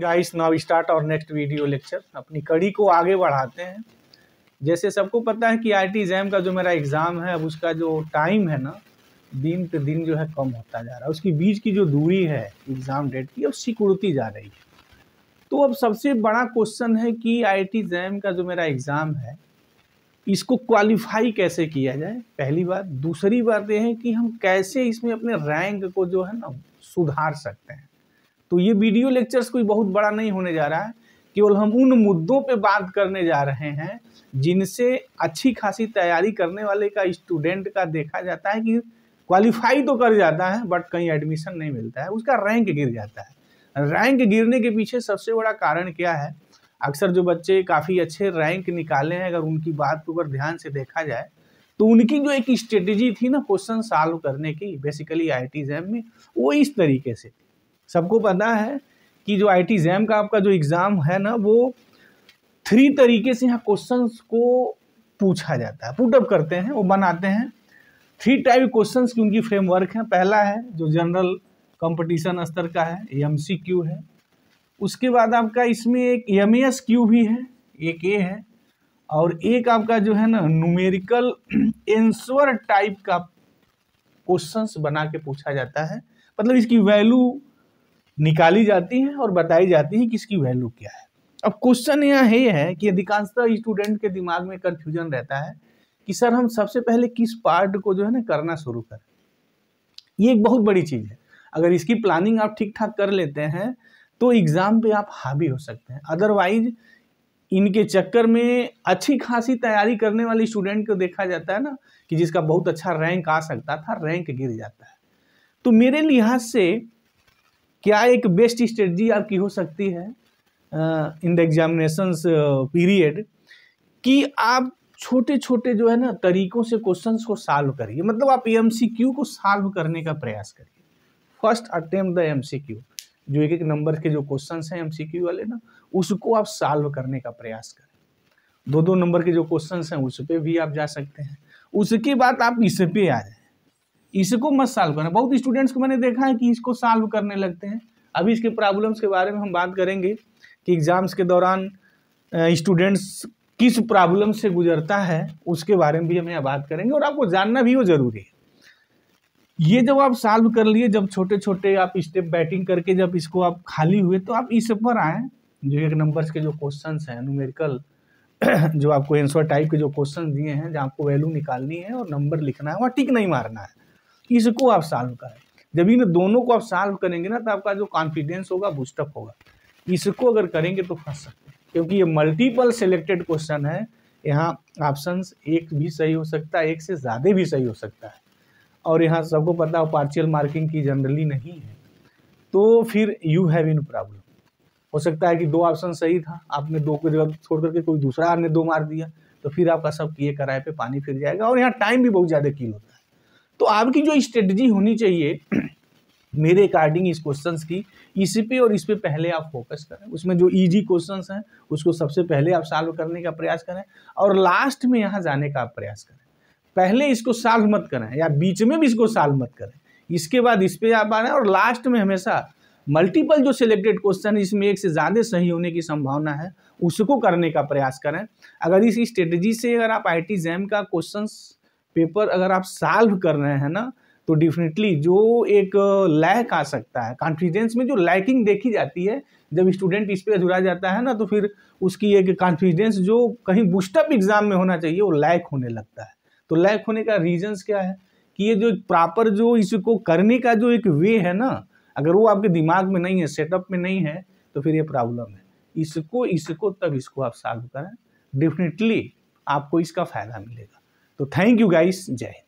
guys now start और next video lecture अपनी कड़ी को आगे बढ़ाते हैं जैसे सबको पता है कि आई टी जैम का जो मेरा एग्ज़ाम है अब उसका जो टाइम है ना दिन पे दिन जो है कम होता जा रहा है उसकी बीच की जो दूरी है एग्ज़ाम डेट की अब सिकुड़ती जा रही है तो अब सबसे बड़ा क्वेश्चन है कि आई टी जैम का जो मेरा एग्ज़ाम है इसको क्वालिफाई कैसे किया जाए पहली बात दूसरी बात यह है कि हम कैसे इसमें अपने रैंक को जो है ना सुधार सकते हैं तो ये वीडियो लेक्चर्स कोई बहुत बड़ा नहीं होने जा रहा है केवल हम उन मुद्दों पे बात करने जा रहे हैं जिनसे अच्छी खासी तैयारी करने वाले का स्टूडेंट का देखा जाता है कि क्वालिफाई तो कर जाता है बट कहीं एडमिशन नहीं मिलता है उसका रैंक गिर जाता है रैंक गिरने के पीछे सबसे बड़ा कारण क्या है अक्सर जो बच्चे काफ़ी अच्छे रैंक निकाले हैं अगर उनकी बात को अगर ध्यान से देखा जाए तो उनकी जो एक स्ट्रेटेजी थी ना क्वेश्चन सॉल्व करने की बेसिकली आई एग्जाम में वो इस तरीके से थी सबको पता है कि जो आई टी जैम का आपका जो एग्ज़ाम है ना वो थ्री तरीके से यहाँ क्वेश्चन को पूछा जाता है पुटअप करते हैं वो बनाते हैं थ्री टाइप क्वेश्चन की उनकी फ्रेमवर्क है पहला है जो जनरल कंपटीशन स्तर का है एम सी क्यू है उसके बाद आपका इसमें एक एम एस क्यू भी है एक ए है और एक आपका जो है ना न्यूमेरिकल एंसर टाइप का क्वेश्चंस बना के पूछा जाता है मतलब इसकी वैल्यू निकाली जाती हैं और बताई जाती हैं कि इसकी वैल्यू क्या है अब क्वेश्चन यह है है कि अधिकांशतः स्टूडेंट के दिमाग में कन्फ्यूजन रहता है कि सर हम सबसे पहले किस पार्ट को जो है ना करना शुरू करें ये एक बहुत बड़ी चीज़ है अगर इसकी प्लानिंग आप ठीक ठाक कर लेते हैं तो एग्ज़ाम पे आप हावी हो सकते हैं अदरवाइज इनके चक्कर में अच्छी खासी तैयारी करने वाले स्टूडेंट को देखा जाता है ना कि जिसका बहुत अच्छा रैंक आ सकता था रैंक गिर जाता है तो मेरे लिहाज से क्या एक बेस्ट स्ट्रेटजी आपकी हो सकती है इन द एग्जामिनेशन पीरियड कि आप छोटे छोटे जो है ना तरीकों से क्वेश्चंस को सॉल्व करिए मतलब आप क्यू को सॉल्व करने का प्रयास करिए फर्स्ट अटेम्प्ट द क्यू जो एक एक नंबर के जो क्वेश्चन हैं क्यू वाले ना उसको आप सॉल्व करने का प्रयास करें दो दो नंबर के जो क्वेश्चन हैं उस पर भी आप जा सकते हैं उसके बाद आप इस पे आ जाए इसको मत सॉल्व करना बहुत स्टूडेंट्स को मैंने देखा है कि इसको सॉल्व करने लगते हैं अभी इसके प्रॉब्लम्स के बारे में हम बात करेंगे कि एग्ज़ाम्स के दौरान स्टूडेंट्स किस प्रॉब्लम से गुजरता है उसके बारे में भी हम यहाँ बात करेंगे और आपको जानना भी वो ज़रूरी है ये जब आप सॉल्व कर लिए जब छोटे छोटे आप स्टेप बैटिंग करके जब इसको आप खाली हुए तो आप इस पर आए जो एक नंबर्स के जो क्वेश्चन हैं न्यूमेरिकल जो आपको एंसर टाइप के जो क्वेश्चन दिए हैं जहाँ आपको वैल्यू निकालनी है और नंबर लिखना है वहाँ टिक नहीं मारना है इसको आप सॉल्व करें जब इन दोनों को आप सॉल्व करेंगे ना तो आपका जो कॉन्फिडेंस होगा बूस्टअप होगा इसको अगर करेंगे तो फंस सकते हैं क्योंकि ये मल्टीपल सेलेक्टेड क्वेश्चन है यहाँ ऑप्शन एक भी सही हो सकता है एक से ज़्यादा भी सही हो सकता है और यहाँ सबको पता है पार्शियल मार्किंग की जनरली नहीं है तो फिर यू हैव इन प्रॉब्लम हो सकता है कि दो ऑप्शन सही था आपने दो को जगह छोड़ करके कोई दूसरा आपने दो मार दिया तो फिर आपका सब किए कराए पे पानी फिर जाएगा और यहाँ टाइम भी बहुत ज़्यादा कील होता है तो आपकी जो स्ट्रेटजी होनी चाहिए मेरे अकॉर्डिंग इस क्वेश्चन की इसी पे और इस पे पहले आप फोकस करें उसमें जो इजी क्वेश्चन हैं उसको सबसे पहले आप सॉल्व करने का प्रयास करें और लास्ट में यहाँ जाने का आप प्रयास करें पहले इसको सॉल्व मत करें या बीच में भी इसको सॉल्व मत करें इसके बाद इस पर आप आ रहे हैं और लास्ट में हमेशा मल्टीपल जो सिलेक्टेड क्वेश्चन है इसमें एक से ज़्यादा सही होने की संभावना है उसको करने का प्रयास करें अगर इस स्ट्रेटजी से अगर आप आई टी जैम का क्वेश्चन पेपर अगर आप साल्व कर रहे हैं ना तो डेफिनेटली जो एक लैक आ सकता है कॉन्फिडेंस में जो लैकिंग देखी जाती है जब स्टूडेंट इस पर जुड़ा जाता है ना तो फिर उसकी एक कॉन्फिडेंस जो कहीं बुस्टअप एग्जाम में होना चाहिए वो लैक होने लगता है तो लैक होने का रीजंस क्या है कि ये जो प्रॉपर जो इसको करने का जो एक वे है ना अगर वो आपके दिमाग में नहीं है सेटअप में नहीं है तो फिर ये प्रॉब्लम है इसको इसको तब इसको आप सॉल्व करें डेफिनेटली आपको इसका फ़ायदा मिलेगा तो थैंक यू गाइस जय हिंद